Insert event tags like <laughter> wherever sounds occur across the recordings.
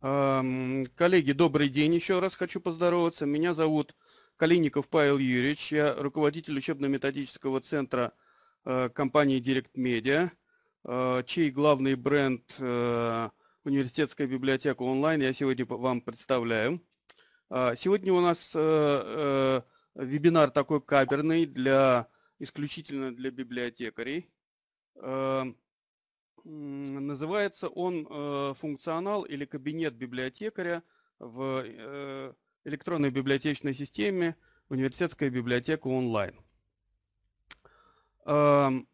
Коллеги, добрый день еще раз. Хочу поздороваться. Меня зовут Калиников Павел Юрьевич. Я руководитель учебно-методического центра э, компании Direct Media, э, чей главный бренд э, университетская библиотека онлайн я сегодня вам представляю. А, сегодня у нас вебинар такой каберный для исключительно для библиотекарей. Называется он э, функционал или кабинет библиотекаря в э, электронной библиотечной системе университетская библиотека онлайн. Эм,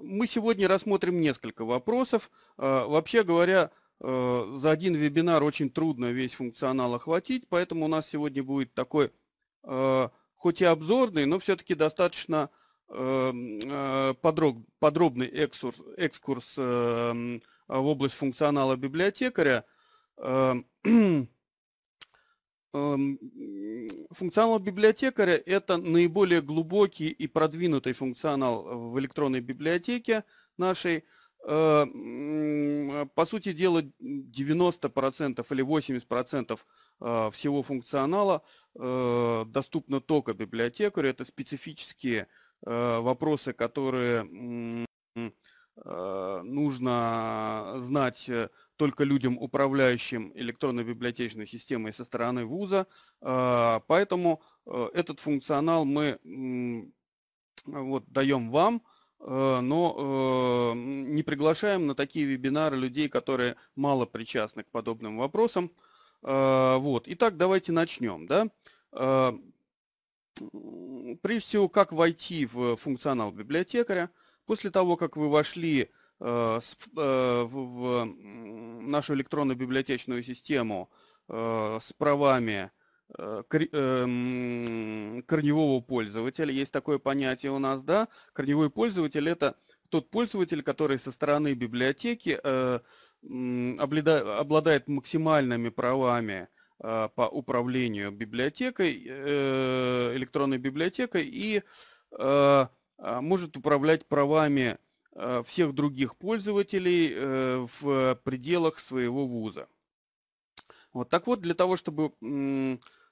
мы сегодня рассмотрим несколько вопросов. Э, вообще говоря, за один вебинар очень трудно весь функционал охватить, поэтому у нас сегодня будет такой, хоть и обзорный, но все-таки достаточно Эм, э, подробный экскурс, экскурс эм, в область функционала библиотекаря. Эм, <clears throat> функционал библиотекаря – это наиболее глубокий и продвинутый функционал в электронной библиотеке нашей. По сути дела, 90% или 80% э, всего функционала э, доступно только библиотекарю. Это специфические Э, вопросы, которые э, нужно знать э, только людям, управляющим электронной библиотечной системой со стороны вуза. Поэтому этот функционал мы вот, даем вам, но не приглашаем на такие вебинары людей, которые мало причастны к подобным вопросам. Вот. Итак, давайте начнем. Да? прежде всего, как войти в функционал библиотекаря. После того, как вы вошли э, э, в нашу электронную библиотечную систему э, с правами корневого пользователя. Есть такое понятие у нас, да? Корневой пользователь – это тот пользователь, который со стороны библиотеки обладает максимальными правами Э, по управлению библиотекой, э, электронной библиотекой и э, а, может управлять правами всех других пользователей в пределах своего вуза. Вот так вот, для того, чтобы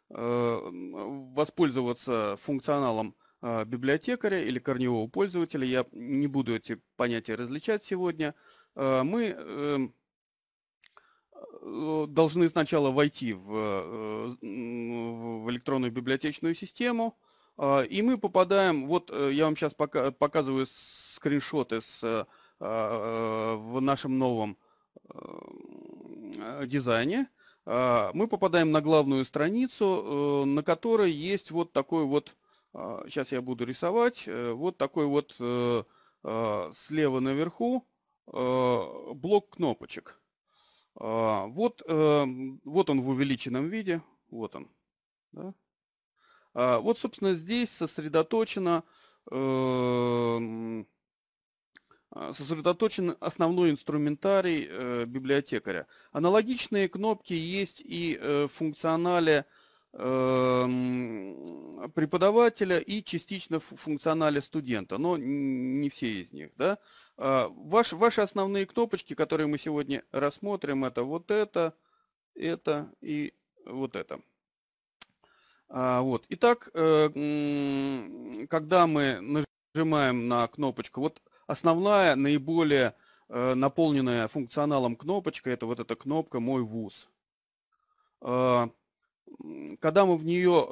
воспользоваться функционалом библиотекаря или корневого пользователя, я не буду эти понятия различать сегодня, мы эм, Э, должны сначала войти в, э, в электронную библиотечную систему, а, и мы попадаем, вот э, я вам сейчас пока, показываю скриншоты с, в нашем новом дизайне. А, мы попадаем на главную страницу, на которой есть вот такой вот, сейчас а, я буду рисовать, вот такой вот слева наверху блок кнопочек. А, вот, эм, вот он в увеличенном виде. Вот он. Да? А, вот, собственно, здесь сосредоточено эм, а, сосредоточен основной инструментарий э, библиотекаря. Аналогичные кнопки есть и э, в функционале Эм, преподавателя и частично в функционале студента, но не все из них. Да? А, ваши, ваши основные кнопочки, которые мы сегодня рассмотрим, это вот это, это и вот это. А, вот. Итак, э, когда мы нажимаем на кнопочку, вот основная, наиболее э, наполненная функционалом кнопочка, это вот эта кнопка «Мой вуз». А, когда мы в нее,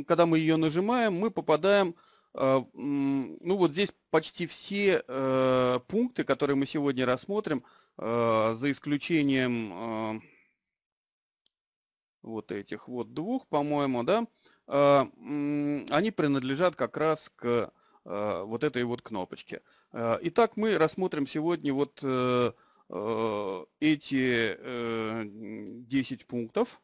э, когда мы ее нажимаем, мы попадаем, э, ну вот здесь почти все э, пункты, которые мы сегодня рассмотрим, за исключением вот этих вот двух, по-моему, да, они принадлежат как раз к вот этой вот кнопочке. Итак, мы рассмотрим сегодня вот эти 10 пунктов.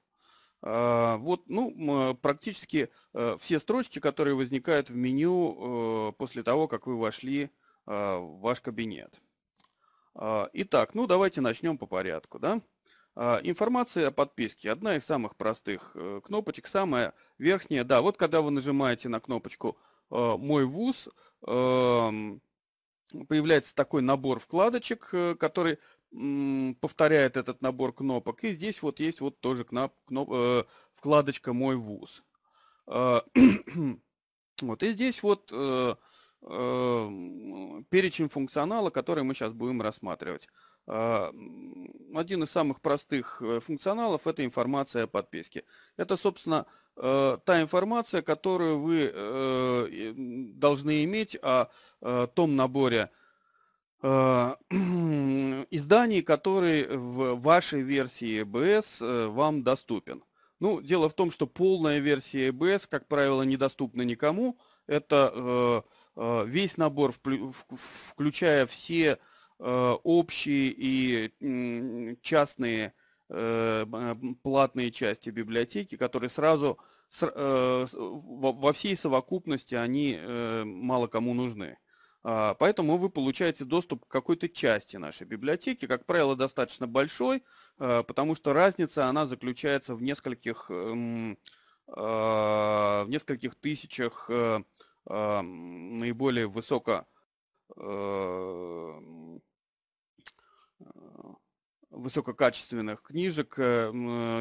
А, вот, ну, практически э, все строчки, которые возникают в меню э, после того, как вы вошли а, в ваш кабинет. А, итак, ну давайте начнем по порядку. Да? Информация о подписке. Одна из самых простых э, кнопочек, самая верхняя. Да, вот когда вы нажимаете на кнопочку «Мой вуз», появляется такой набор вкладочек, который повторяет этот набор кнопок. И здесь вот есть вот тоже кноп, кноп, э, вкладочка «Мой вуз». Э, <clears throat> вот, и здесь вот э, э, перечень функционала, который мы сейчас будем рассматривать. Э, один из самых простых э, функционалов – это информация о подписке. Это, собственно, э, та информация, которую вы э, должны иметь о э, том наборе э, а, <clears throat> изданий, который в вашей версии EBS э, вам доступен. Ну, дело в том, что полная версия EBS, как правило, недоступна никому. Это э, э, весь набор, включая все общие и частные платные части библиотеки, которые сразу во всей совокупности они мало кому нужны. А, поэтому вы получаете доступ к какой-то части нашей библиотеки, как правило, достаточно большой, а, потому что разница она заключается в нескольких, эм, а, в нескольких тысячах э, наиболее высоко э, э, высококачественных книжек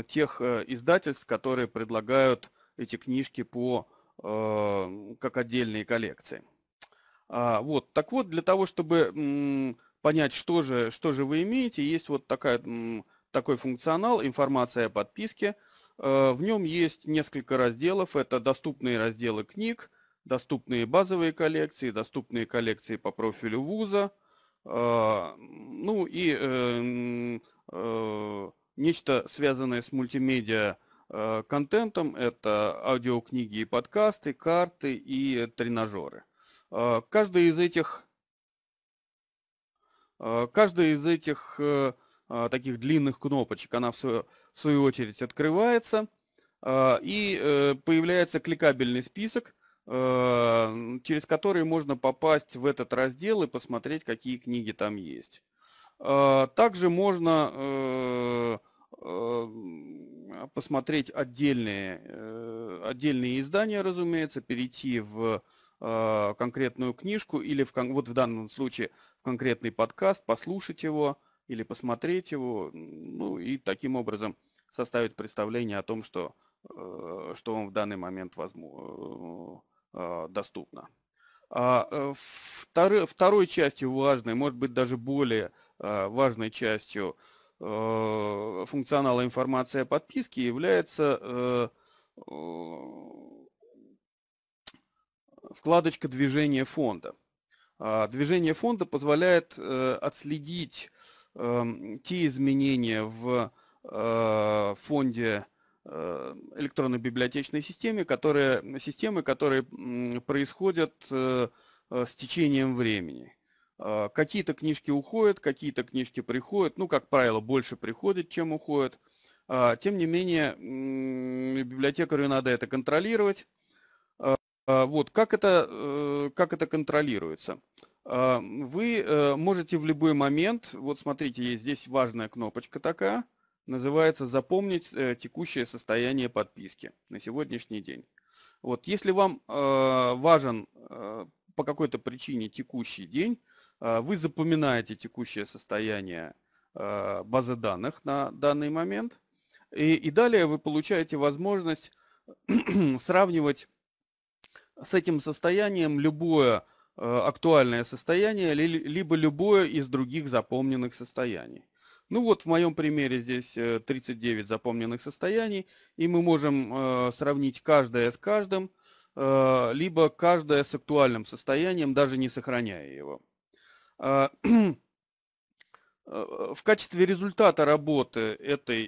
тех издательств, которые предлагают эти книжки по как отдельные коллекции. А, вот, так вот, для того, чтобы понять, что же, что же вы имеете, есть вот такая, такой функционал «Информация о подписке». Э, в нем есть несколько разделов. Это доступные разделы книг, доступные базовые коллекции, доступные коллекции по профилю вуза, а, ну и эм, э, нечто связанное с мультимедиа э, контентом. Это аудиокниги и подкасты, карты и тренажеры. А, каждый из этих, а, каждая из этих э, а, таких длинных кнопочек, она в свою, в свою очередь открывается и э, появляется кликабельный список, через который можно попасть в этот раздел и посмотреть, какие книги там есть. Также можно э, посмотреть отдельные, отдельные издания, разумеется, перейти в Э, конкретную книжку или в, вот в данном случае в конкретный подкаст, послушать его или посмотреть его, ну и таким образом составить представление о том, что, э, что вам в данный момент возможно, э, доступно. А второй, второй частью важной, может быть даже более важной частью функционала информации о подписке является вкладочка движения фонда. А, Движение фонда позволяет э, отследить эм, те изменения в э, фонде э, электронной библиотечной системе, которые, системы, которые происходят с течением времени. А, какие-то книжки уходят, какие-то книжки приходят, ну, как правило, больше приходят, чем уходят. А, тем не менее, библиотекарю надо это контролировать, а, вот, как это, э, как это контролируется? А, вы э, можете в любой момент, вот смотрите, есть здесь важная кнопочка такая, называется «Запомнить э, текущее состояние подписки на сегодняшний день». Вот, если вам важен по какой-то причине текущий день, а, вы запоминаете текущее состояние базы данных на данный момент, и, и далее вы получаете возможность <clears throat> сравнивать с этим состоянием любое э, актуальное состояние, либо любое из других запомненных состояний. Ну вот в моем примере здесь 39 э, запомненных состояний, и мы можем э, сравнить каждое с каждым, либо каждое с актуальным состоянием, даже не сохраняя его. А, <clears throat> в качестве результата работы этой,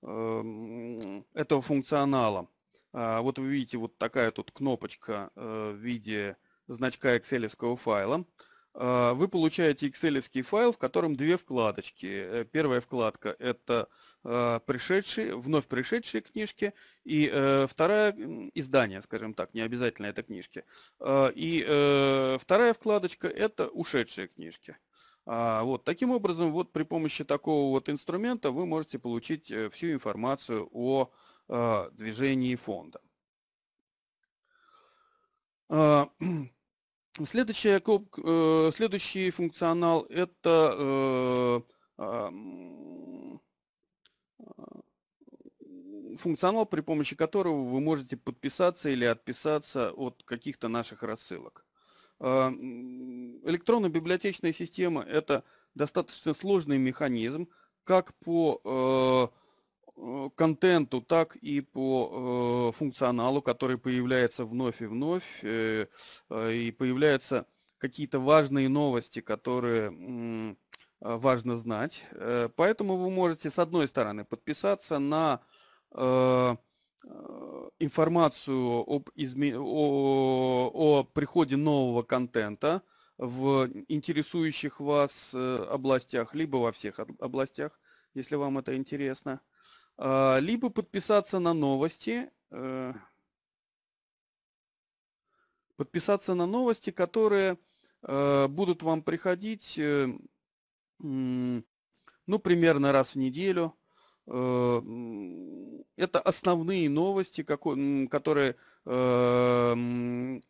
этого функционала а, вот вы видите вот такая тут кнопочка э, в виде значка excel файла. А, вы получаете excel файл, в котором две вкладочки. Э, первая вкладка – это а, пришедшие, вновь пришедшие книжки, и э, вторая – издание, скажем так, не обязательно это книжки. И вторая вкладочка – это ушедшие книжки. Вот, таким образом, вот при помощи такого вот инструмента вы можете получить всю информацию о Э, движении фонда. Э, <clears throat> следующая, э, следующий функционал – это функционал, при помощи которого вы можете подписаться или отписаться от каких-то наших рассылок. Электронно-библиотечная система – это достаточно сложный механизм, как по Э, контенту, так и по э, функционалу, который появляется вновь и вновь, э, и появляются какие-то важные новости, которые важно знать. Поэтому вы можете, с одной стороны, подписаться на информацию об изме... о... о приходе нового контента в интересующих вас областях, либо во всех областях, если вам это интересно. А, либо подписаться на новости, э, подписаться на новости, которые э, будут вам приходить, э, ну, примерно раз в неделю. Это основные новости, которые мы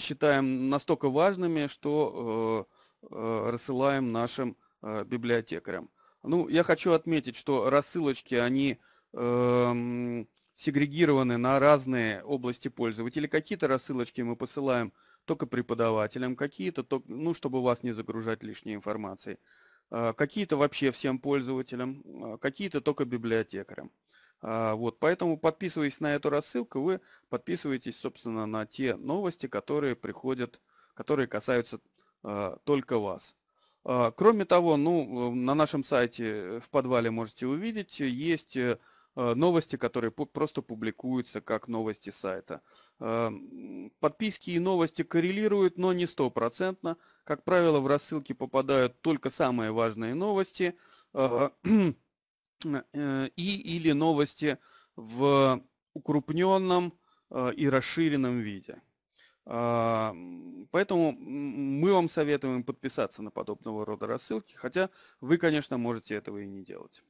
считаем настолько важными, что рассылаем нашим библиотекарям. Ну, я хочу отметить, что рассылочки, они э, сегрегированы на разные области пользователей. Какие-то рассылочки мы посылаем только преподавателям, какие-то, ну, чтобы вас не загружать лишней информацией. А, какие-то вообще всем пользователям, а, какие-то только библиотекарям. А, вот, поэтому подписываясь на эту рассылку, вы подписываетесь, собственно, на те новости, которые приходят, которые касаются только вас. А, кроме того, ну, э, на нашем сайте э, в подвале можете увидеть, э, есть новости, которые просто публикуются как новости сайта. А, подписки и новости коррелируют, но не стопроцентно. Как правило, в рассылки попадают только самые важные новости а, <clears throat> и или новости в укрупненном и расширенном виде. А, поэтому мы вам советуем подписаться на подобного рода рассылки, хотя вы, конечно, можете этого и не делать.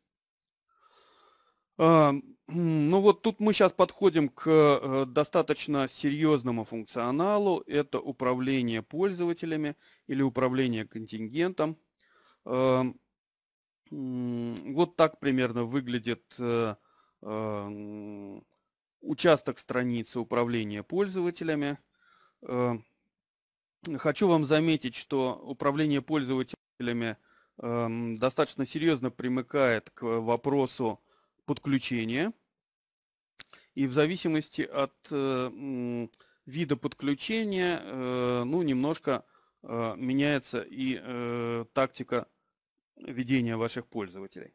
А, ну вот тут мы сейчас подходим к э, достаточно серьезному функционалу. Это управление пользователями или управление контингентом. А, вот так примерно выглядит э, участок страницы управления пользователями. Э, хочу вам заметить, что управление пользователями эм, достаточно серьезно примыкает к вопросу подключения. И в зависимости от э, вида подключения, э, ну, немножко меняется и тактика ведения ваших пользователей.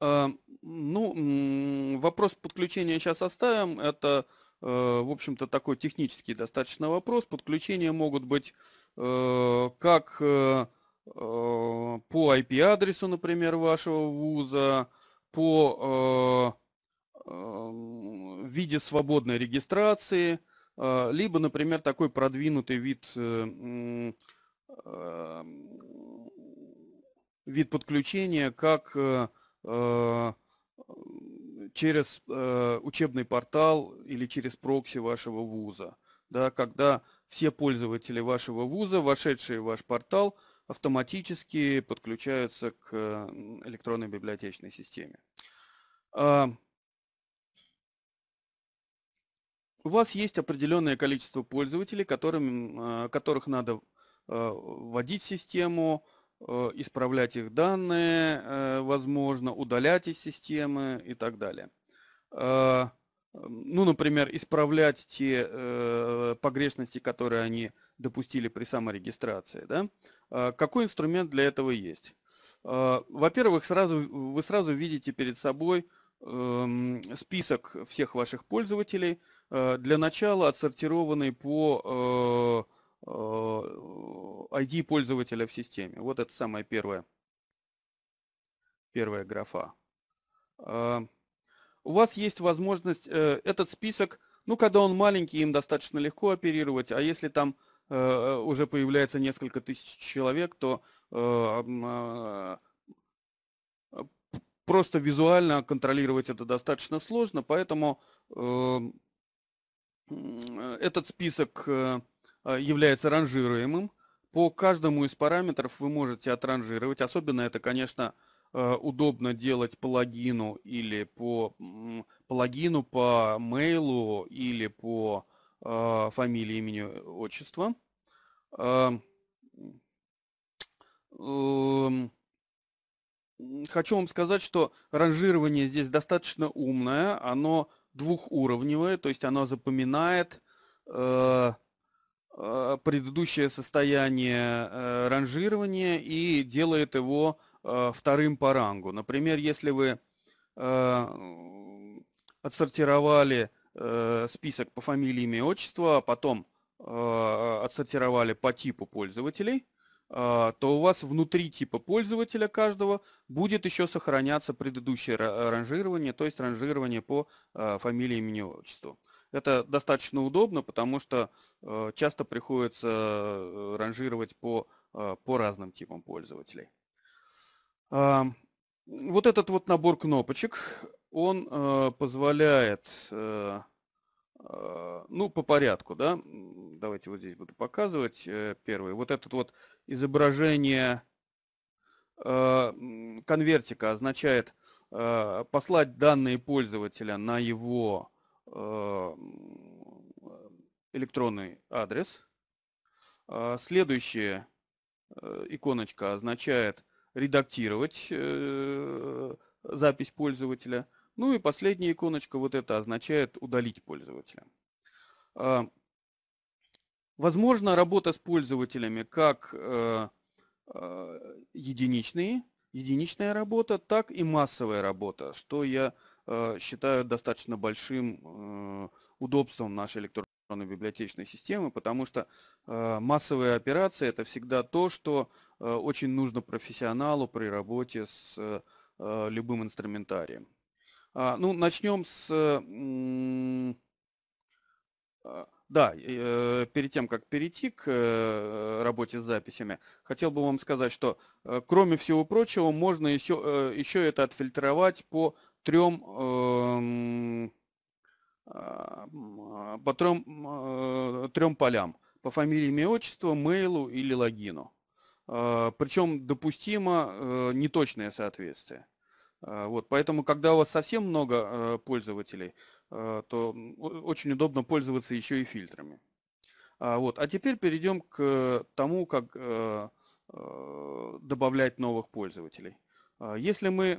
Ну, вопрос подключения сейчас оставим. Это Э, в общем-то, такой технический достаточно вопрос. Подключения могут быть э, как э, по IP-адресу, например, вашего вуза, по эм, виде свободной регистрации, либо, например, такой продвинутый вид, эм, эм, вид подключения, как Э, через э, учебный портал или через прокси вашего вуза. Да, когда все пользователи вашего вуза, вошедшие в ваш портал, автоматически подключаются к электронной библиотечной системе. Э, у вас есть определенное количество пользователей, которым, э, которых надо э, вводить в систему, Э, исправлять их данные, э, возможно, удалять из системы и так далее. Э, ну, например, исправлять те погрешности, которые они допустили при саморегистрации. Да? Какой инструмент для этого есть? Во-первых, сразу, вы сразу видите перед собой эм, список всех ваших пользователей, для начала отсортированный по ID э, пользователя в системе. Вот это самая первая, первая графа. Э, у вас есть возможность э, этот список, ну, когда он маленький, им достаточно легко оперировать, а если там уже появляется несколько тысяч человек, то просто визуально контролировать это достаточно сложно, поэтому этот список Э, является ранжируемым. По каждому из параметров вы можете отранжировать. Особенно это, конечно, э, удобно делать по логину или по, по логину, по мейлу или по э, фамилии, имени, отчества. Эм, хочу вам сказать, что ранжирование здесь достаточно умное, оно двухуровневое, то есть оно запоминает э, Э, предыдущее состояние э, ранжирования и делает его э, вторым по рангу. Например, если вы отсортировали список по фамилии, имя, отчество, а потом отсортировали по типу пользователей, то у вас внутри типа пользователя каждого будет еще сохраняться предыдущее ранжирование, то есть ранжирование по фамилии, имени, отчеству. Это достаточно удобно, потому что э, часто приходится э, ранжировать по, э, по разным типам пользователей. А, вот этот вот набор кнопочек, он позволяет, ну, по порядку, да, давайте вот здесь буду показывать первый. Вот этот вот изображение конвертика означает послать данные пользователя на его Э, электронный адрес. А следующая э, иконочка означает редактировать э, запись пользователя. Ну и последняя иконочка, вот это означает удалить пользователя. А, возможно, работа с пользователями как единичные, единичная работа, так и массовая работа, что я Э, считаю достаточно большим э, удобством нашей электронной библиотечной системы, потому что э, массовые операции – это всегда то, что очень нужно профессионалу при работе с любым инструментарием. А, ну, начнем с... А, да, перед тем, как перейти к работе с записями, хотел бы вам сказать, что кроме всего прочего, можно еще, еще это отфильтровать по трем, эм, а, а, по трем, а, трем полям. По фамилии, имя, отчество, мейлу или логину. Причем допустимо э, неточное соответствие. Вот, поэтому, когда у вас совсем много э, пользователей, э, то очень удобно пользоваться еще и фильтрами. Вот, а теперь перейдем к тому, как добавлять новых пользователей. А, если мы,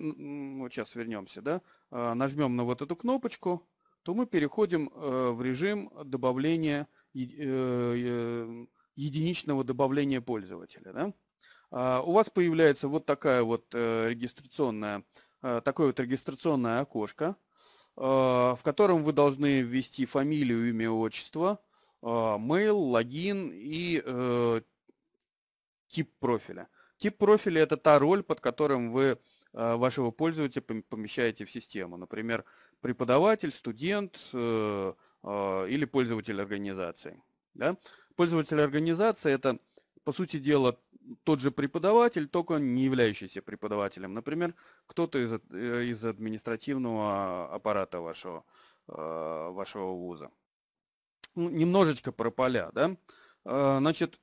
вот сейчас вернемся, да, а, нажмем на вот эту кнопочку, то мы переходим э, в режим добавления э, единичного добавления пользователя. Да? А, у вас появляется вот такая вот э, регистрационная, такое вот регистрационное окошко, в котором вы должны ввести фамилию, имя, отчество, mail, логин и тип профиля. Тип профиля – это та роль, под которым вы э, вашего пользователя помещаете в систему. Например, преподаватель, студент э, а, или пользователь организации. Да? Пользователь организации – это, по сути дела, тот же преподаватель, только не являющийся преподавателем. Например, кто-то из, э, из административного аппарата вашего, вашего вуза. Ну, немножечко про поля. Да? Значит,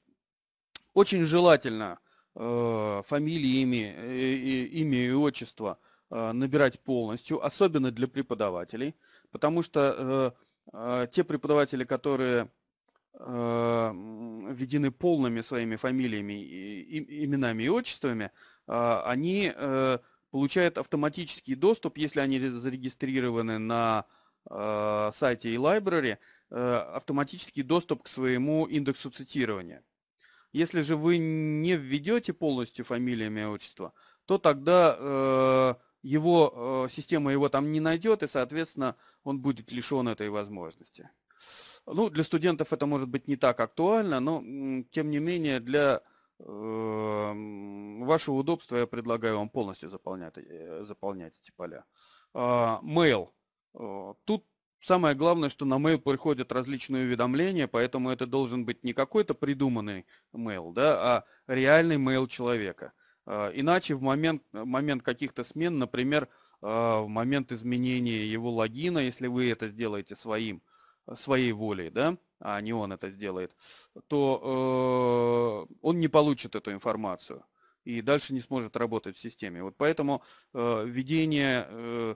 очень желательно – Э, фамилии, имя, э, имя и отчество э, набирать полностью, особенно для преподавателей, потому что те преподаватели, которые введены полными своими фамилиями, именами и отчествами, они получают автоматический доступ, если они зарегистрированы на сайте и library автоматический доступ к своему индексу цитирования. Если же вы не введете полностью фамилию, имя, отчество, то тогда э, его, э, система его там не найдет, и, соответственно, он будет лишен этой возможности. Ну, для студентов это может быть не так актуально, но, тем не менее, для э, вашего удобства я предлагаю вам полностью заполнять, э, заполнять эти поля. А, э, mail. Тут Самое главное, что на mail приходят различные уведомления, поэтому это должен быть не какой-то придуманный mail, да, а реальный mail человека. А, иначе в момент, э, момент каких-то смен, например, а, в момент изменения его логина, если вы это сделаете своим, своей волей, да, а не он это сделает, то э, он не получит эту информацию и дальше не сможет работать в системе. Вот поэтому э, введение э,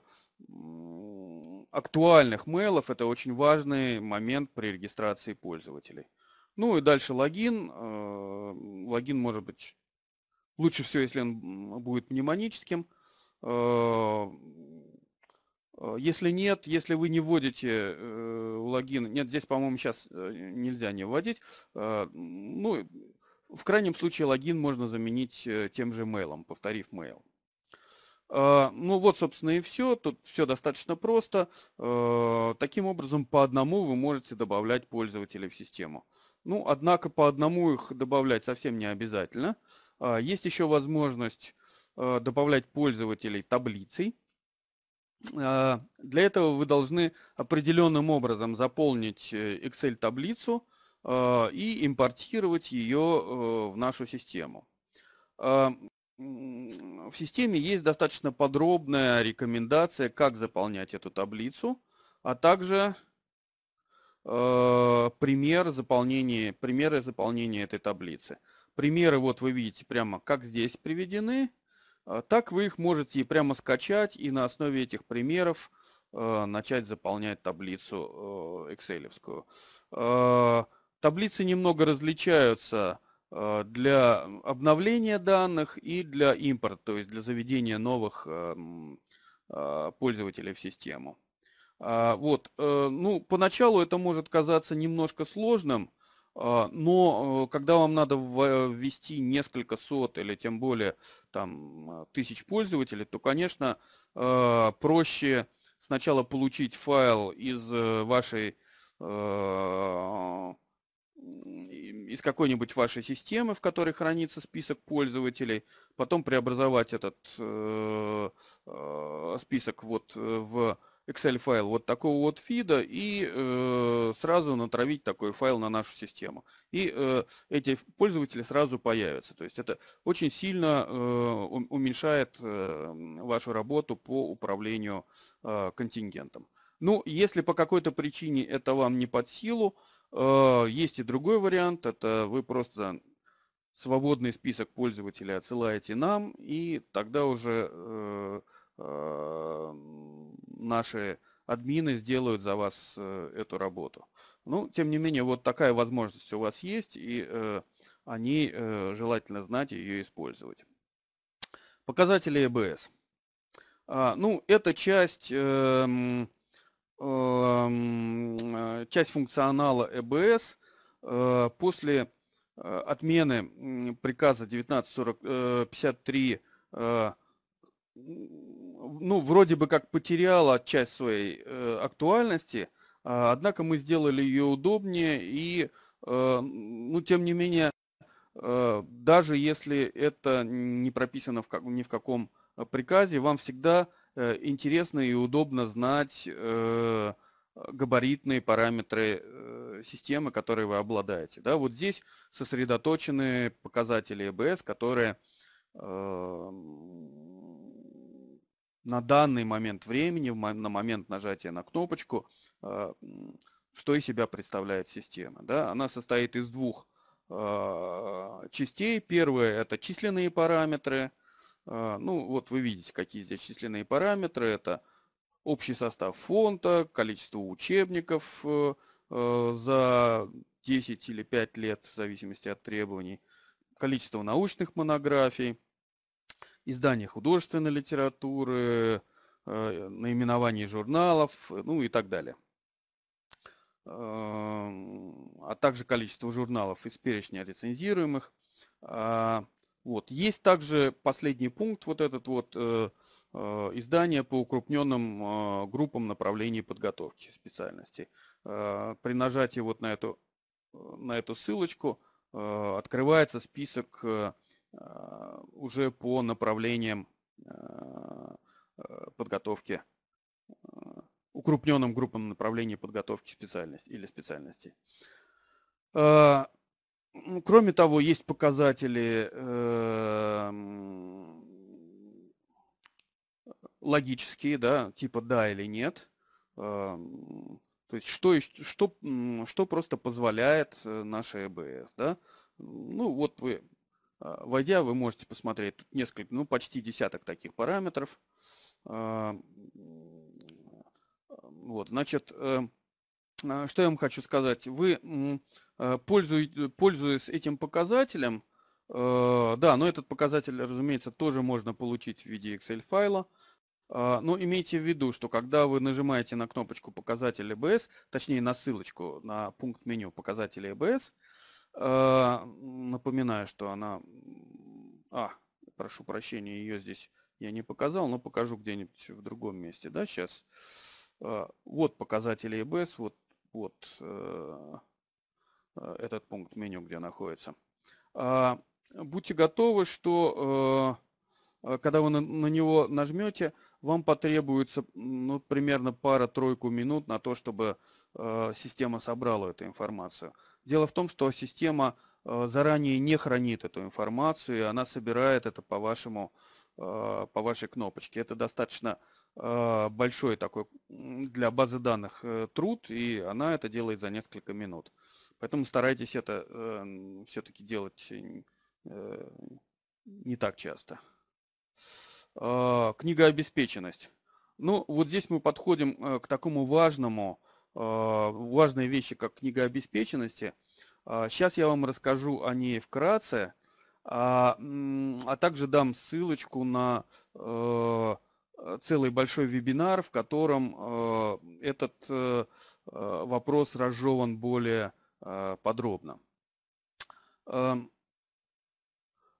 актуальных мейлов. Это очень важный момент при регистрации пользователей. Ну и дальше логин. Э, логин может быть лучше всего, если он будет пневмоническим. Э, э, если нет, если вы не вводите логин, нет, здесь, по-моему, сейчас нельзя не вводить. Ну, в крайнем случае логин можно заменить тем же мейлом, повторив мейл а, ну вот, собственно, и все. Тут все достаточно просто. А, таким образом, по одному вы можете добавлять пользователей в систему. Ну, однако, по одному их добавлять совсем не обязательно. А, есть еще возможность добавлять пользователей таблицей. Для этого вы должны определенным образом заполнить э, Excel-таблицу и импортировать ее э, в нашу систему в системе есть достаточно подробная рекомендация, как заполнять эту таблицу, а также э, пример заполнения, примеры заполнения этой таблицы. Примеры вот вы видите прямо как здесь приведены, а так вы их можете прямо скачать и на основе этих примеров э, начать заполнять таблицу э, Excel. Э, таблицы немного различаются Э, для обновления данных и для импорта, то есть для заведения новых э, э, пользователей в систему. А, вот, ну, поначалу это может казаться немножко сложным, а, но когда вам надо ввести несколько сот или тем более там, тысяч пользователей, то, конечно, проще сначала получить файл из вашей из какой-нибудь вашей системы, в которой хранится список пользователей, потом преобразовать этот э, э, список вот э, в Excel файл вот такого вот фида и э, сразу натравить такой файл на нашу систему. И э, эти пользователи сразу появятся. То есть это очень сильно э, уменьшает э, вашу работу по управлению э, контингентом. Ну, если по какой-то причине это вам не под силу, э, а, есть и другой вариант, это вы просто свободный список пользователей отсылаете нам, и тогда уже э, а, наши админы сделают за вас э, эту работу. Ну, тем не менее, вот такая возможность у вас есть, и э, они желательно знать и ее использовать. Показатели ЭБС. А, ну, эта часть эм, Э, часть функционала ЭБС э, после э, отмены приказа 1953 ну, вроде бы как потеряла часть своей актуальности, а, однако мы сделали ее удобнее и, ну, тем не менее, даже если это не прописано в как, ни в каком приказе, вам всегда Э, интересно и удобно знать э, габаритные параметры э, системы, которые вы обладаете. Да, вот здесь сосредоточены показатели ЭБС, которые эм, на данный момент времени, на момент нажатия на кнопочку, что из себя представляет система. Да? Она состоит из двух частей. Первое – это численные параметры, а, ну, вот вы видите, какие здесь численные параметры. Это общий состав фонда, количество учебников э, э, за 10 или 5 лет, в зависимости от требований, количество научных монографий, издание художественной литературы, э, наименование журналов, ну и так далее. Эм, а также количество журналов из перечня рецензируемых. А вот. Есть также последний пункт, вот этот вот э, э, издание по укрупненным э, группам направлений подготовки специальностей. Э, при нажатии вот на эту, э, на эту ссылочку э, открывается список э, э уже по направлениям э, э, подготовки, э, укрупненным группам направлений подготовки специальностей или специальностей. Кроме того, есть показатели эм, логические, да, типа да или нет. Эм, то есть что, что, что просто позволяет э, наша ЭБС, да? Ну вот вы, а, войдя, вы можете посмотреть тут несколько, ну почти десяток таких параметров. Эм, вот, значит, Э, что я вам хочу сказать. Вы, э, э, пользуясь этим показателем, да, но этот показатель, разумеется, тоже можно получить в виде Excel-файла. Но имейте в виду, что когда вы нажимаете на кнопочку «Показатель EBS», точнее на ссылочку на пункт меню «Показатели EBS», напоминаю, что она... А, прошу прощения, ее здесь я не показал, но покажу где-нибудь в другом месте. Да, сейчас. Вот показатели EBS, вот вот э, э, этот пункт меню, где находится. А, будьте готовы, что э, когда вы на, него нажмете, вам потребуется ну, примерно пара-тройку минут на то, чтобы система собрала эту информацию. Дело в том, что система заранее не хранит эту информацию, и она собирает это по, вашему, по вашей кнопочке. Это достаточно э, а, большой такой для базы данных э, труд, и она это делает за несколько минут. Поэтому старайтесь это э, все-таки делать э, не так часто. А, книга обеспеченность. Ну, вот здесь мы подходим к такому важному, а, важной вещи, как книга обеспеченности. Сейчас я вам расскажу о ней вкратце, а, а также дам ссылочку на Э, целый большой вебинар, в котором э, этот э, вопрос разжеван более подробно. Эм,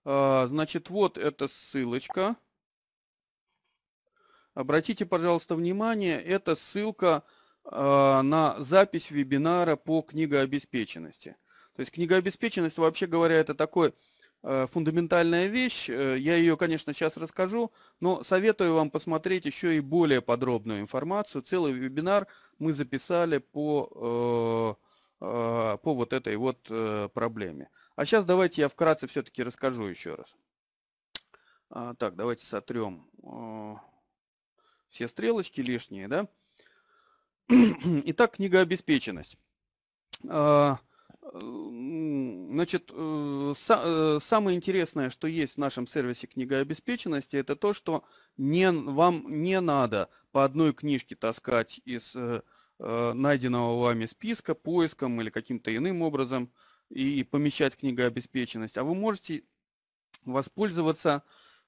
значит, вот эта ссылочка. Обратите, пожалуйста, внимание, это ссылка на запись вебинара по книгообеспеченности. То есть книгообеспеченность, вообще говоря, это такой Э, фундаментальная вещь. Э, я ее, конечно, сейчас расскажу, но советую вам посмотреть еще и более подробную информацию. Целый вебинар мы записали по, э, по вот этой вот проблеме. А сейчас давайте я вкратце все-таки расскажу еще раз. А, так, давайте сотрем все стрелочки лишние. да? <clears throat> Итак, книга «Обеспеченность». А, Значит, э, э, самое интересное, что есть в нашем сервисе книга обеспеченности, это то, что не, вам не надо по одной книжке таскать из э, найденного вами списка поиском или каким-то иным образом и помещать книга обеспеченности, а вы можете воспользоваться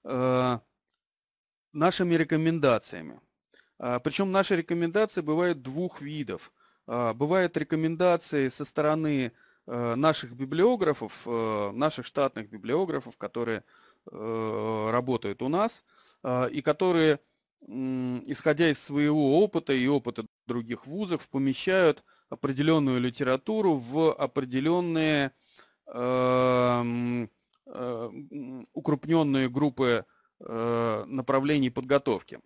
нашими рекомендациями. А, Причем наши рекомендации бывают двух видов – а, бывают рекомендации со стороны э, наших библиографов, э, наших штатных библиографов, которые э, работают у нас а, и которые, исходя из своего опыта и опыта других вузов, помещают определенную литературу в определенные эм, эм, укрупненные группы направлений подготовки.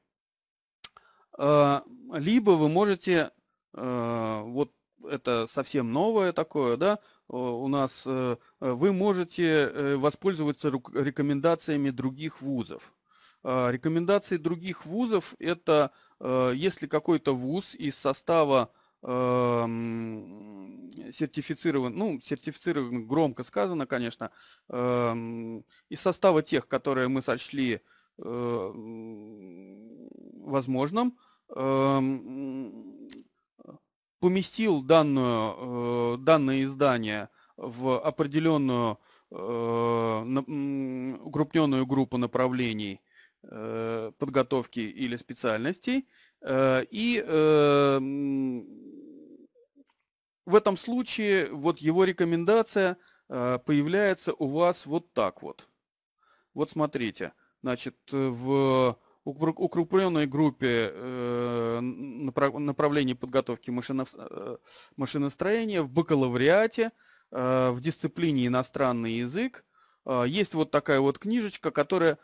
А, либо вы можете Э, вот это совсем новое такое, да, у нас э, э, вы можете воспользоваться рекомендациями других вузов. А, рекомендации других вузов это если какой-то вуз из состава сертифицирован, ну, сертифицирован громко сказано, конечно, из состава тех, которые мы сочли возможным, поместил данную, э, данное издание в определенную э, укрупненную группу направлений э, подготовки или специальностей. И в этом случае вот его рекомендация появляется у вас вот так вот. Вот смотрите, значит, в укрупненной группе э, направлений подготовки э, машиностроения в бакалавриате э, в дисциплине иностранный язык. Есть вот такая вот книжечка, которая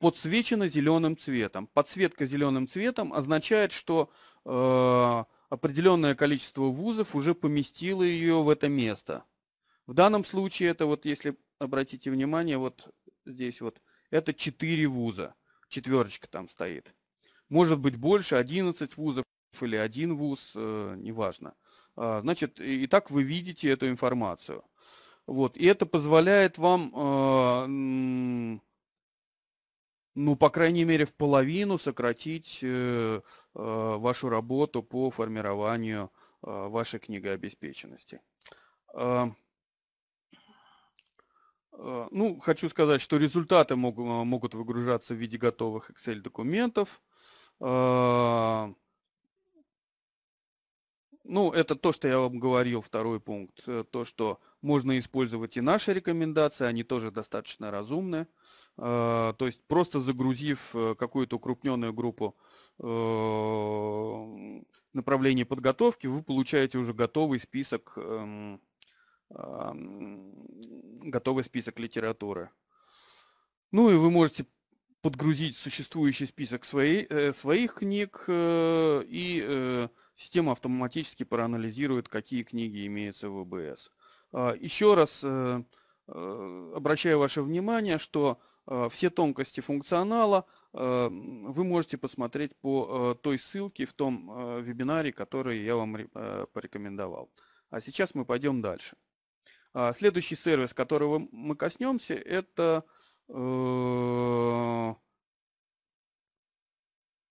подсвечена зеленым цветом. Подсветка зеленым цветом означает, что определенное количество вузов уже поместило ее в это место. В данном случае это вот, если обратите внимание, вот здесь вот, это 4 вуза четверочка там стоит. Может быть больше, 11 вузов или один вуз, э, неважно. А, значит, и так вы видите эту информацию. Вот. И это позволяет вам, а, ну, по крайней мере, в половину сократить э, а, вашу работу по формированию вашей книгообеспеченности. обеспеченности. Э, ну, хочу сказать, что результаты могут, э, могут выгружаться в виде готовых Excel документов. Э, ну, это то, что я вам говорил, второй пункт. То, что можно использовать и наши рекомендации, они тоже достаточно разумны. То есть просто загрузив какую-то укрупненную группу направлений подготовки, вы получаете уже готовый список эм, готовый список литературы. Ну и вы можете подгрузить существующий список своей, э, своих книг, э, и э, система автоматически проанализирует, какие книги имеются в ВБС. А, еще раз обращаю ваше внимание, что все тонкости функционала вы можете посмотреть по той ссылке в том вебинаре, который я вам порекомендовал. А сейчас мы пойдем дальше. А, следующий сервис, которого мы коснемся, это э,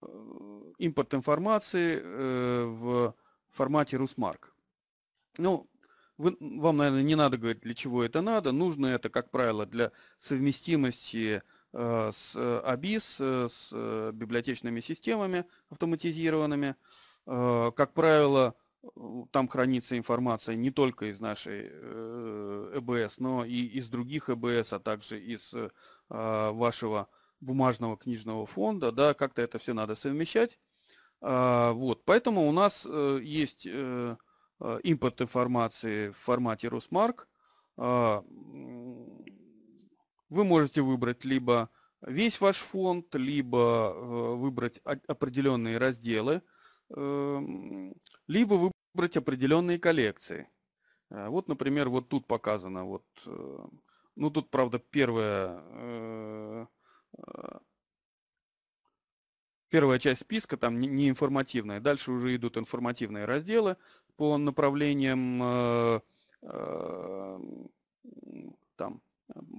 э, импорт информации э, в формате Русмарк. Ну, вы, вам, наверное, не надо говорить, для чего это надо. Нужно это, как правило, для совместимости с ABIS, с библиотечными системами автоматизированными. Как правило, там хранится информация не только из нашей ЭБС, э, э но и из других ЭБС, а также из э, а, вашего бумажного книжного фонда. Да, как-то это все надо совмещать. А, вот, поэтому у нас есть импорт информации в формате Русмарк. А, вы можете выбрать либо весь ваш фонд, либо выбрать определенные разделы, либо вы выбрать определенные коллекции. Э, вот, например, вот тут показано, вот, э, ну тут, правда, первая, э, первая часть списка, там не информативная. Дальше уже идут информативные разделы по направлениям, там,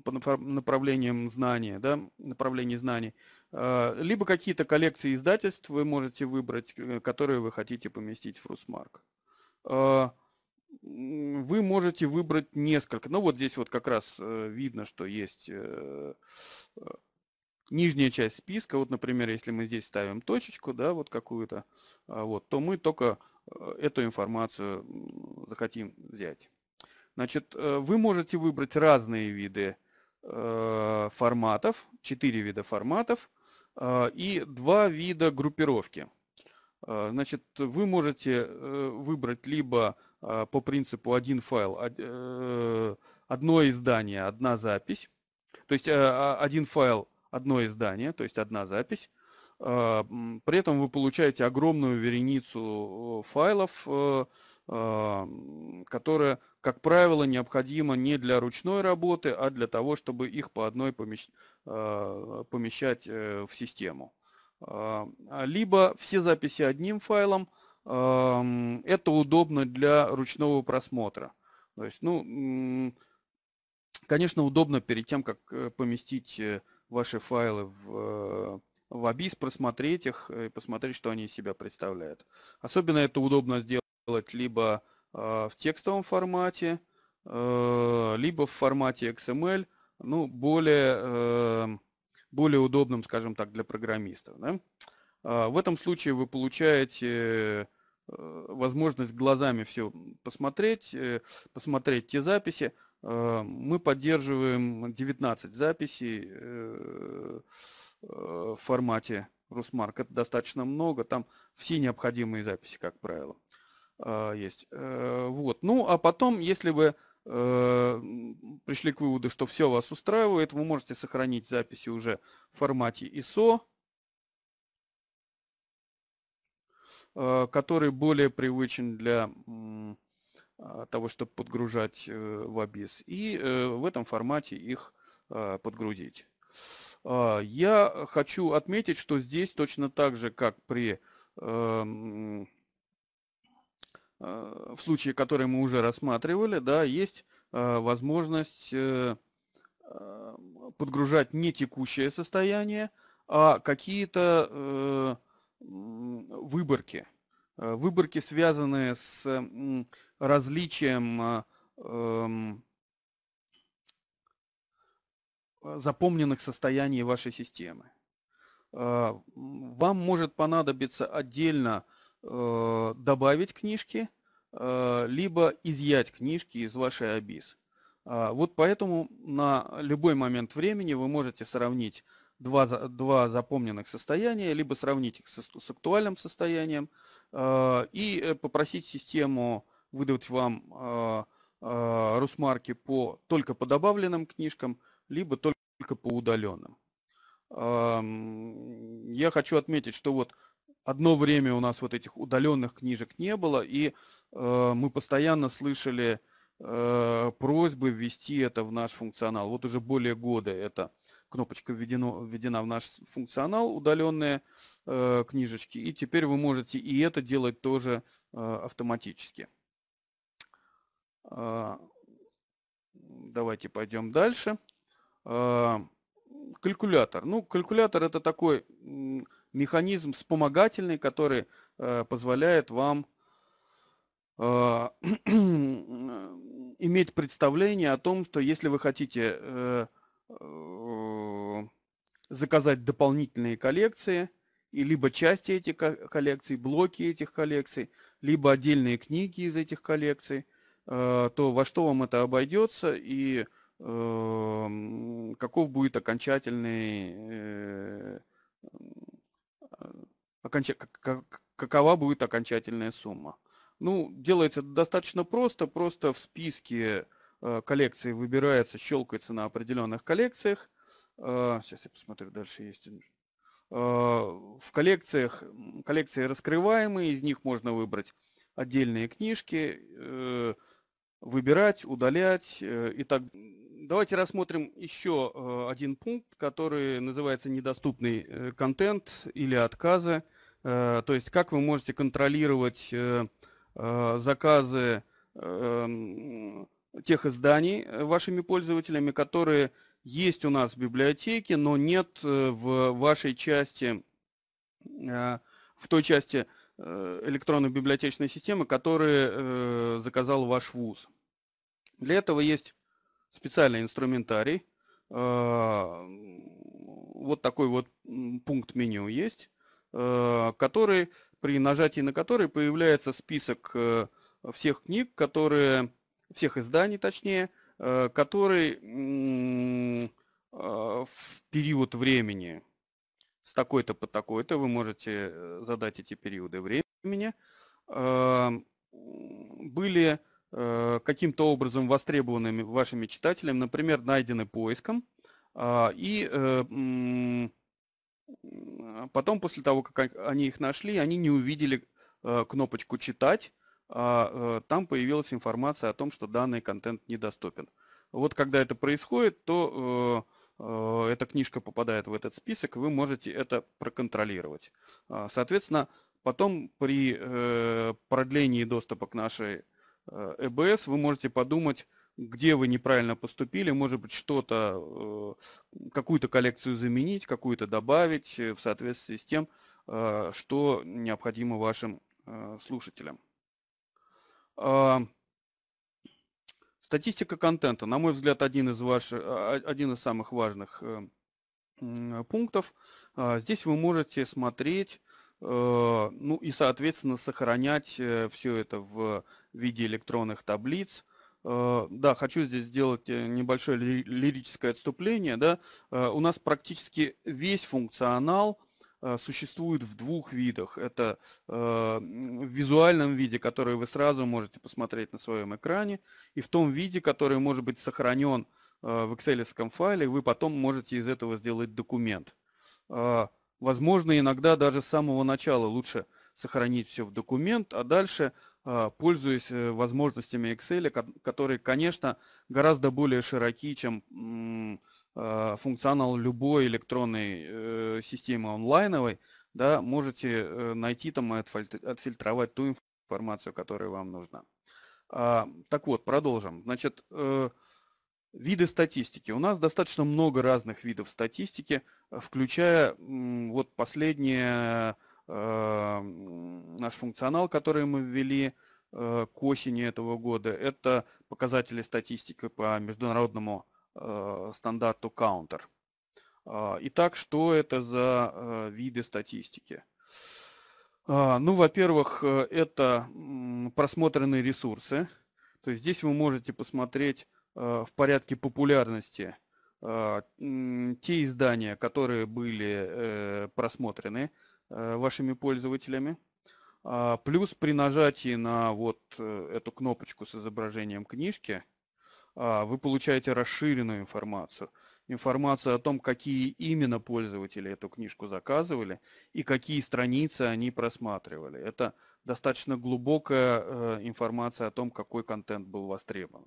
по направлениям знания, да, направлений знаний. Либо какие-то коллекции издательств вы можете выбрать, которые вы хотите поместить в Русмарк. А, вы можете выбрать несколько. Ну вот здесь вот как раз э, видно, что есть э, а, нижняя часть списка. Вот, например, если мы здесь ставим точечку, да, вот какую-то, а, вот, то мы только э, эту информацию захотим взять. Значит, вы можете выбрать разные виды форматов, 4 вида форматов и два вида группировки. Э, значит, вы можете э, выбрать либо э, по принципу один файл, одно издание, одна запись. То есть а, один файл, одно издание, то есть одна запись. При этом вы получаете огромную вереницу файлов, которая, как правило, необходима не для ручной работы, а для того, чтобы их по одной помещать в систему. А, либо все записи одним файлом. Это удобно для ручного просмотра. То есть, ну, конечно, удобно перед тем, как э, поместить э, ваши файлы в, э, в ABIS, просмотреть их и посмотреть, что они из себя представляют. Особенно это удобно сделать либо а, в текстовом формате, либо в формате XML, ну, более более удобным, скажем так, для программистов. Да? А, в этом случае вы получаете э, возможность глазами все посмотреть, э, посмотреть те записи. А, мы поддерживаем 19 записей э, в формате Русмарк. Это достаточно много, там все необходимые записи, как правило, а, есть. Вот. Ну, а потом, если вы Э, пришли к выводу, что все вас устраивает, вы можете сохранить записи уже в формате ISO, э, который более привычен для а, того, чтобы подгружать э, в ABIS, и в этом формате их а, подгрузить. А, я хочу отметить, что здесь точно так же, как при Э, в случае, который мы уже рассматривали, да, есть э, возможность э, подгружать не текущее состояние, а какие-то выборки. Выборки, связанные с различием эм, запомненных состояний вашей системы. Вам может понадобиться отдельно Э, добавить книжки, э, либо изъять книжки из вашей АБИС. Вот поэтому на любой момент времени вы можете сравнить два, два запомненных состояния, либо сравнить их с, с актуальным состоянием э, и попросить систему выдать вам русмарки по, только по добавленным книжкам, либо только по удаленным. Эм, я хочу отметить, что вот одно время у нас вот этих удаленных книжек не было, и э, мы постоянно слышали э, просьбы ввести это в наш функционал. Вот уже более года эта кнопочка введено, введена в наш функционал, удаленные э, книжечки, и теперь вы можете и это делать тоже э, автоматически. Э, давайте пойдем дальше. Э, калькулятор. Ну, калькулятор это такой механизм вспомогательный, который э, позволяет вам э, <clears throat> иметь представление о том, что если вы хотите э, э заказать дополнительные коллекции, и либо части этих коллекций, блоки этих коллекций, либо отдельные книги из этих коллекций, э, то во что вам это обойдется и э, каков будет окончательный оконч... какова будет окончательная сумма. Ну, делается достаточно просто. Просто в списке э, коллекции выбирается, щелкается на определенных коллекциях. Сейчас э, я посмотрю, дальше есть. Э, в коллекциях, коллекции раскрываемые, из них можно выбрать отдельные книжки, выбирать, удалять и так. Давайте рассмотрим еще один пункт, который называется недоступный контент или отказы. Э, то есть как вы можете контролировать э, э, заказы эм, тех изданий вашими пользователями, которые есть у нас в библиотеке, но нет в вашей части, в той части электронной библиотечной системы, которую заказал ваш вуз. Для этого есть специальный инструментарий. Вот такой вот пункт меню есть. Э, который, при нажатии на который появляется список э, всех книг, которые, всех изданий точнее, э, которые в период времени с такой-то по такой-то вы можете задать эти периоды времени, были каким-то образом востребованными вашими читателями, например, найдены поиском, а, и а потом, после того, как они их нашли, они не увидели э, кнопочку «Читать», а э, там появилась информация о том, что данный контент недоступен. Вот когда это происходит, то э, эта книжка попадает в этот список, и вы можете это проконтролировать. А, соответственно, потом при продлении доступа к нашей ЭБС вы можете подумать, где вы неправильно поступили, может быть, что-то, э, какую-то коллекцию заменить, какую-то добавить э, в соответствии с тем, э, что необходимо вашим слушателям. А, статистика контента, на мой взгляд, один из, ваших, а, а, один из самых важных пунктов. Здесь вы можете смотреть, ну и, соответственно, сохранять все это в виде электронных таблиц, Э, да, хочу здесь сделать э, небольшое лирическое отступление. Да. Э, у нас практически весь функционал существует в двух видах. Это в визуальном виде, который вы сразу можете посмотреть на своем экране, и в том виде, который может быть сохранен в Excel файле, вы потом можете из этого сделать документ. Возможно, иногда даже с самого начала лучше сохранить все в документ, а дальше а, пользуясь э, возможностями Excel, которые, конечно, гораздо более широки, чем а, функционал любой электронной э, системы онлайновой. Да, можете э, найти там и отфильтровать ту информацию, которая вам нужна. А, так вот, продолжим. Значит, виды статистики. У нас достаточно много разных видов статистики, включая вот последние Э, наш функционал, который мы ввели э, к осени этого года, это показатели статистики по международному э, стандарту Counter. Итак, что это за виды статистики? Ну, во-первых, это просмотренные ресурсы. То есть здесь вы можете посмотреть в порядке популярности те издания, которые были просмотрены. Э, вашими пользователями. А, плюс при нажатии на вот э, эту кнопочку с изображением книжки а, вы получаете расширенную информацию. Информацию о том, какие именно пользователи эту книжку заказывали и какие страницы они просматривали. Это достаточно глубокая э, информация о том, какой контент был востребован.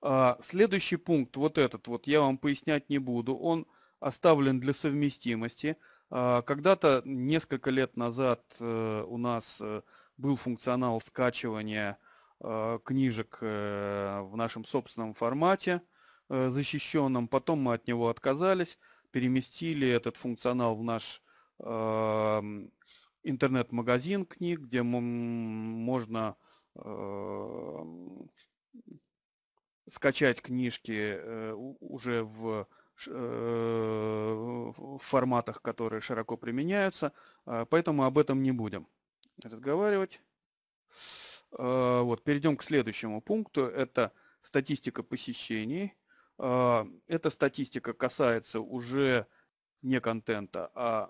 А, следующий пункт, вот этот, вот я вам пояснять не буду, он оставлен для совместимости. А, когда-то, несколько лет назад, э, у нас э, был функционал скачивания э, книжек в нашем собственном формате, защищенном. Потом мы от него отказались, переместили этот функционал в наш эм, интернет-магазин книг, где можно эм, скачать книжки уже в форматах, которые широко применяются, а, поэтому об этом не будем разговаривать. А, вот, перейдем к следующему пункту. Это статистика посещений. А, эта статистика касается уже не контента, а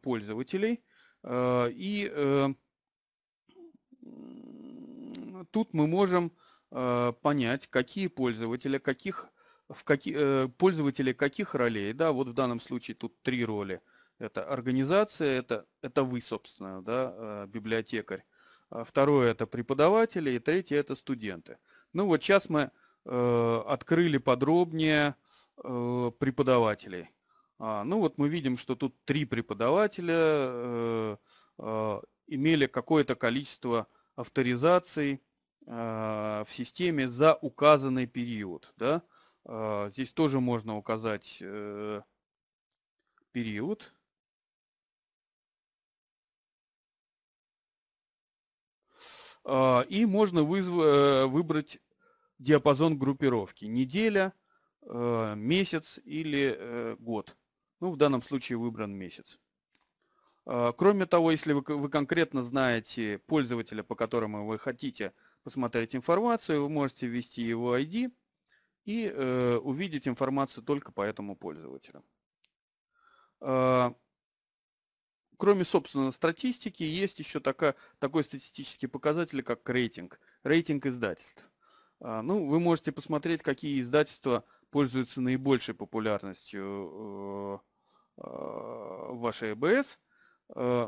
пользователей. И э, тут мы можем понять, какие пользователи, каких в каки, э, пользователи каких ролей, да, вот в данном случае тут три роли. Это организация, это, это вы, собственно, да, э, библиотекарь. А второе – это преподаватели, и третье – это студенты. Ну вот сейчас мы э, открыли подробнее преподавателей. А, ну вот мы видим, что тут три преподавателя имели какое-то количество авторизаций в системе за указанный период. Да? А, здесь тоже можно указать э, период. А, и можно э, выбрать диапазон группировки. Неделя, э, месяц или год. Ну, в данном случае выбран месяц. А, кроме того, если вы, конкретно знаете пользователя, по которому вы хотите посмотреть информацию, вы можете ввести его ID и э, увидеть информацию только по этому пользователю. Э, кроме, собственно, статистики, есть еще такая, такой статистический показатель, как рейтинг. Рейтинг издательств. Э, ну, вы можете посмотреть, какие издательства пользуются наибольшей популярностью э, э, вашей ЭБС.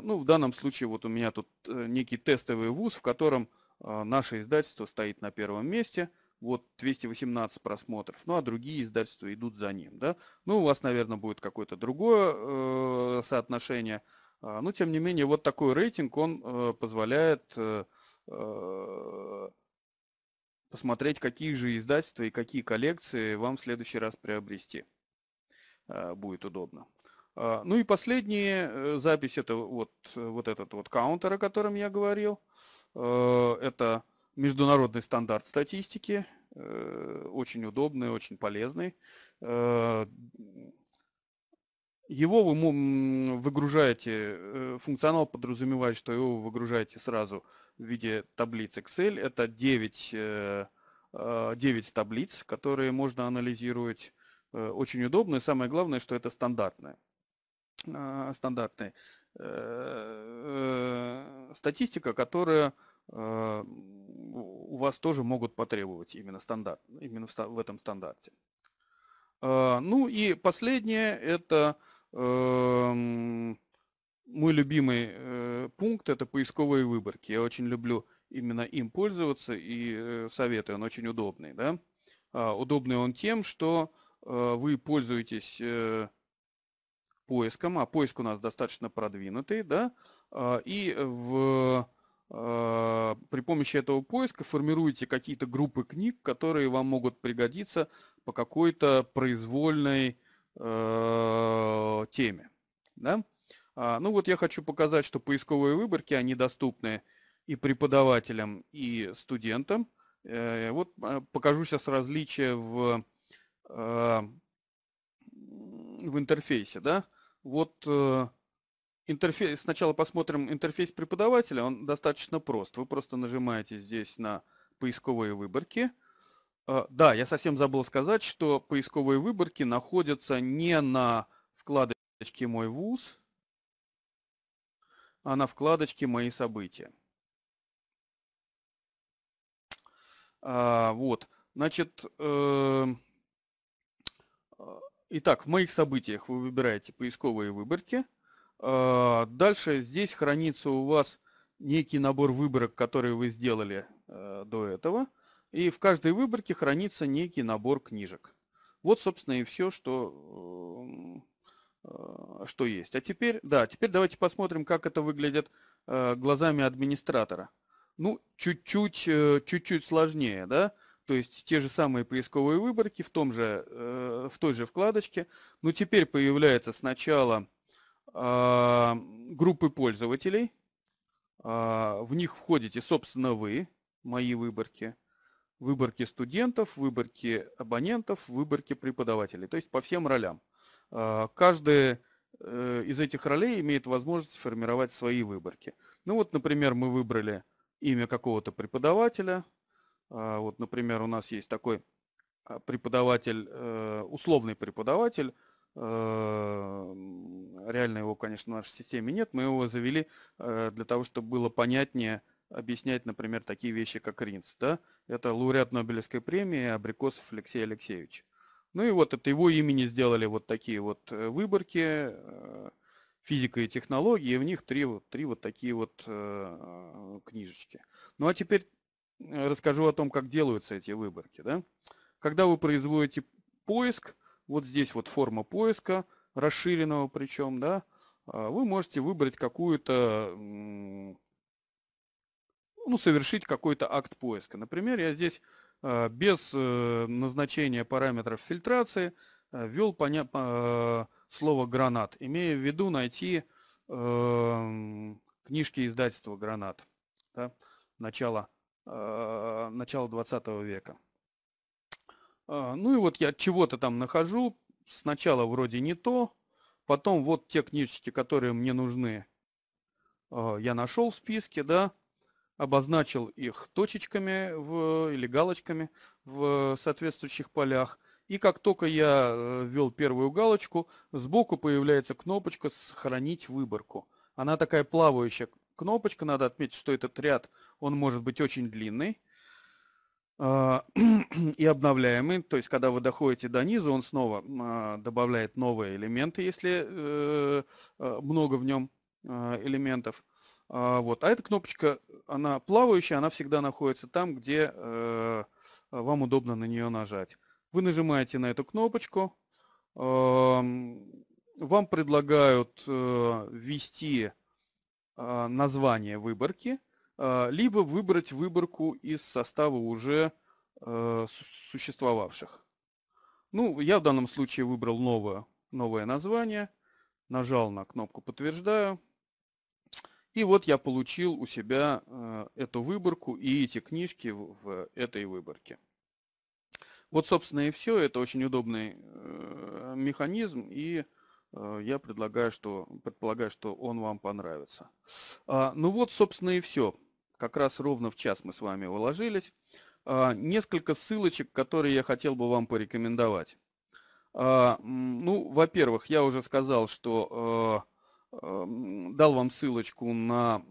ну, в данном случае вот у меня тут э, некий тестовый вуз, в котором наше издательство стоит на первом месте – вот 218 просмотров, ну а другие издательства идут за ним. Да? Ну, у вас, наверное, будет какое-то другое э, соотношение, э, а, но ну, тем не менее вот такой рейтинг, он э, позволяет э, э, посмотреть, какие же издательства и какие коллекции вам в следующий раз приобрести. Э, будет удобно. Э, ну и последняя э, запись, это вот, э, вот этот вот каунтер, о котором я говорил. Э, это международный стандарт статистики, э, очень удобный, очень полезный. Э, его вы выгружаете, э, функционал подразумевает, что его вы выгружаете сразу в виде таблиц Excel. Это 9, 9 таблиц, которые можно анализировать. Очень удобно. И самое главное, что это стандартная стандартная Статистика, которая у вас тоже могут потребовать именно, стандарт, именно в этом стандарте. А, ну и последнее, это эм, мой любимый э, пункт, это поисковые выборки. Я очень люблю именно им пользоваться и э, советую, он очень удобный. Да? А, удобный он тем, что э, вы пользуетесь поиском, а поиск у нас достаточно продвинутый, да, а, и в Э, при помощи этого поиска формируете какие-то группы книг, которые вам могут пригодиться по какой-то произвольной э, теме. Да? А, ну вот я хочу показать, что поисковые выборки, они доступны и преподавателям, и студентам. Э, вот покажу сейчас различия в, в интерфейсе. Да? Вот интерфейс, сначала посмотрим интерфейс преподавателя, он достаточно прост. Вы просто нажимаете здесь на поисковые выборки. А, да, я совсем забыл сказать, что поисковые выборки находятся не на вкладочке «Мой вуз», а на вкладочке «Мои события». А, вот, значит, эм, а, итак, в моих событиях вы выбираете поисковые выборки – а, дальше здесь хранится у вас некий набор выборок, которые вы сделали э, до этого. И в каждой выборке хранится некий набор книжек. Вот, собственно, и все, что, эм, э, что есть. А теперь, да, теперь давайте посмотрим, как это выглядит э, глазами администратора. Ну, чуть-чуть чуть-чуть сложнее, да? То есть те же самые поисковые выборки в, том же, в той же вкладочке. Но теперь появляется сначала а, группы пользователей. А, в них входите, собственно, вы, мои выборки, выборки студентов, выборки абонентов, выборки преподавателей, то есть по всем ролям. А, Каждая э, из этих ролей имеет возможность формировать свои выборки. Ну вот, например, мы выбрали имя какого-то преподавателя. Вот, например, у нас есть такой преподаватель, э, условный преподаватель, Эм, реально его, конечно, в нашей системе нет, мы его завели э, для того, чтобы было понятнее объяснять, например, такие вещи, как РИНС. Да? Это лауреат Нобелевской премии Абрикосов Алексей Алексеевич. Ну и вот от его имени сделали вот такие вот э, выборки, э, физика и технологии, и в них три, три вот такие вот книжечки. Ну а теперь расскажу о том, как делаются эти выборки. Да? Когда вы производите поиск, вот здесь вот форма поиска, расширенного причем, да, а, вы можете выбрать какую-то, ну, совершить какой-то акт поиска. Например, я здесь а, без э, назначения параметров фильтрации э, ввел а, слово «гранат», имея в виду найти эм, книжки издательства «Гранат» да, начала, начала 20 века. А, ну и вот я чего-то там нахожу. Сначала вроде не то, потом вот те книжечки, которые мне нужны, а, я нашел в списке, да, обозначил их точечками в, или галочками в соответствующих полях. И как только я э, ввел первую галочку, сбоку появляется кнопочка «Сохранить выборку». Она такая плавающая кнопочка, надо отметить, что этот ряд, он может быть очень длинный. А, <clears throat> и обновляемый, то есть когда вы доходите до низа, он снова а, добавляет новые элементы, если э, а, много в нем элементов. Вот. А эта кнопочка, она плавающая, она всегда находится там, где э, вам удобно на нее нажать. Вы нажимаете на эту кнопочку, вам предлагают э, ввести название выборки – а, либо выбрать выборку из состава уже а, существовавших. Ну, я в данном случае выбрал новое, новое название, нажал на кнопку «Подтверждаю», и вот я получил у себя а, эту выборку и эти книжки в этой выборке. Вот, собственно, и все. Это очень удобный э, механизм, и э, я предлагаю, что, предполагаю, что он вам понравится. Ну вот, собственно, и все. Как раз ровно в час мы с вами уложились. А, несколько ссылочек, которые я хотел бы вам порекомендовать. А, ну, во-первых, я уже сказал, что а, дал вам ссылочку на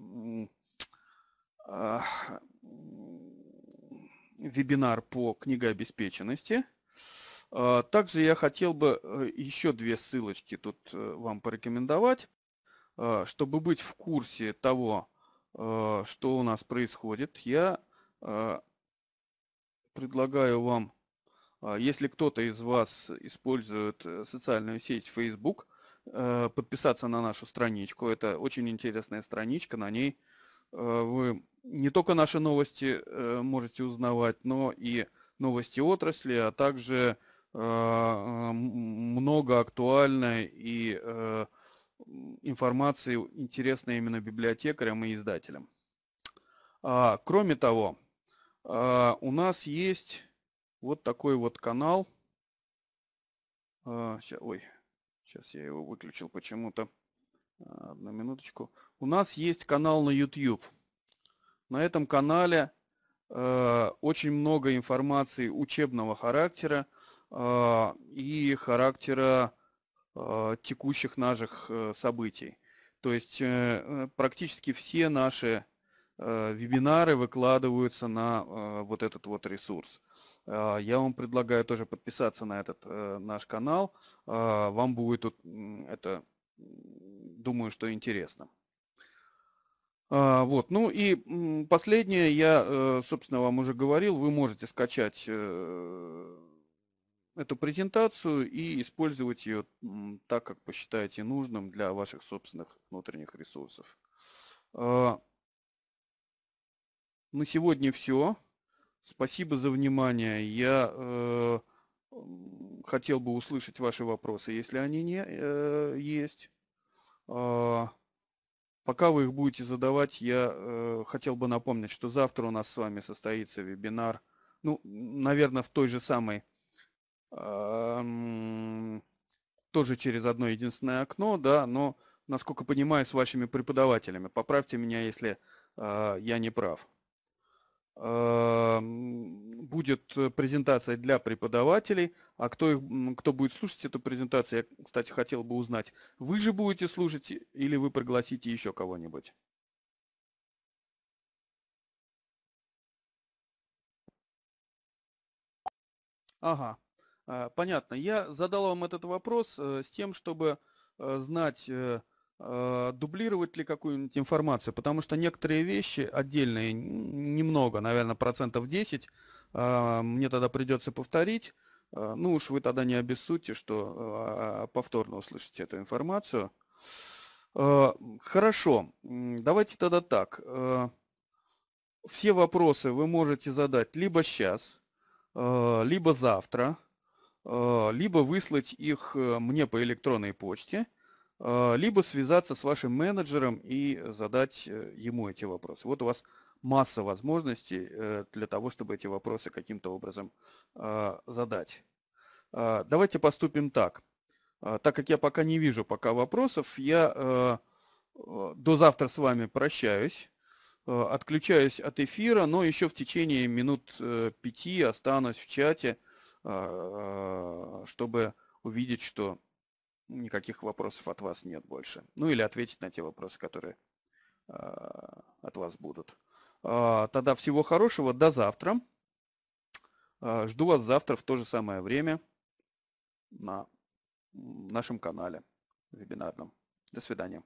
вебинар по книгообеспеченности. Также я хотел бы э, еще две ссылочки тут э, вам порекомендовать, чтобы быть в курсе того, Э, что у нас происходит. Я э, предлагаю вам, а, если кто-то из вас использует э, социальную сеть Facebook, подписаться на нашу страничку. Это очень интересная страничка, на ней вы не только наши новости можете узнавать, но и новости отрасли, а также много актуальной и информации интересной именно библиотекарям и издателям. А, кроме того, а, у нас есть вот такой вот канал. Сейчас, ой, сейчас я его выключил почему-то. А, одну минуточку. У нас есть канал на YouTube. На этом канале очень много информации учебного характера и характера а, текущих наших э, событий. То есть э, практически все наши э, вебинары выкладываются на вот этот вот ресурс. А, я вам предлагаю тоже подписаться на этот наш канал. А, вам будет это, думаю, что интересно. Вот, ну и последнее, я, собственно, вам уже говорил, вы можете скачать эту презентацию и использовать ее так, как посчитаете нужным для ваших собственных внутренних ресурсов. А, на сегодня все. Спасибо за внимание. Я э, хотел бы услышать ваши вопросы, если они не э, есть. А, пока вы их будете задавать, я э, хотел бы напомнить, что завтра у нас с вами состоится вебинар. Ну, наверное, в той же самой тоже через одно единственное окно, да, но, насколько понимаю, с вашими преподавателями. Поправьте меня, если а, я не прав. Будет э, презентация для преподавателей, а кто, их, кто будет слушать эту презентацию, я, кстати, хотел бы узнать, вы же будете слушать или вы пригласите еще кого-нибудь? Ага, а, понятно. Я задал вам этот вопрос э, с тем, чтобы э, знать, э, а, дублировать ли какую-нибудь информацию, потому что некоторые вещи отдельные, немного, наверное, процентов 10, а, мне тогда придется повторить. Ну уж вы тогда не обессудьте, что повторно услышите эту информацию. Хорошо, давайте тогда так. Все вопросы вы можете задать либо сейчас, либо завтра. Э, либо выслать их э, мне по электронной почте, э, либо связаться с вашим менеджером и задать ему эти вопросы. Вот у вас масса возможностей для того, чтобы эти вопросы каким-то образом задать. Давайте поступим так. Так как я пока не вижу пока вопросов, я до завтра с вами прощаюсь, отключаюсь от эфира, но еще в течение минут пяти останусь в чате – а, чтобы увидеть, что никаких вопросов от вас нет больше. Ну или ответить на те вопросы, которые а, от вас будут. А, тогда всего хорошего, до завтра. Жду вас завтра в то же самое время на нашем канале вебинарном. До свидания.